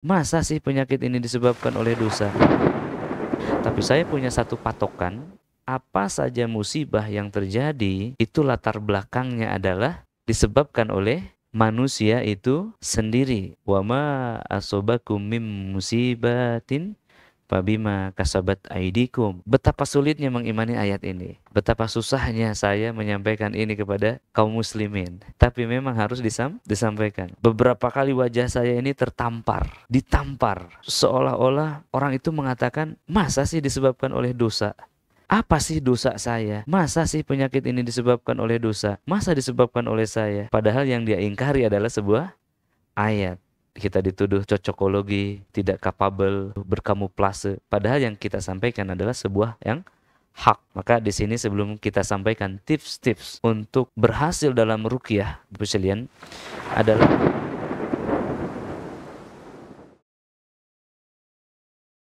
Masa sih penyakit ini disebabkan oleh dosa? Tapi saya punya satu patokan, apa saja musibah yang terjadi itu latar belakangnya adalah disebabkan oleh manusia itu sendiri. Wa ma asobakum mim musibatin Fabima kasabat aidikum. Betapa sulitnya mengimani ayat ini. Betapa susahnya saya menyampaikan ini kepada kaum muslimin. Tapi memang harus disam, disampaikan. Beberapa kali wajah saya ini tertampar, ditampar. Seolah-olah orang itu mengatakan, masa sih disebabkan oleh dosa? apa sih dosa saya? Masa sih penyakit ini disebabkan oleh dosa? Masa disebabkan oleh saya? Padahal yang dia ingkari adalah sebuah ayat kita dituduh cocokologi, tidak kapabel, berkamuflase. Padahal yang kita sampaikan adalah sebuah yang hak. Maka di sini sebelum kita sampaikan tips-tips untuk berhasil dalam rukiah, Bu Selian, adalah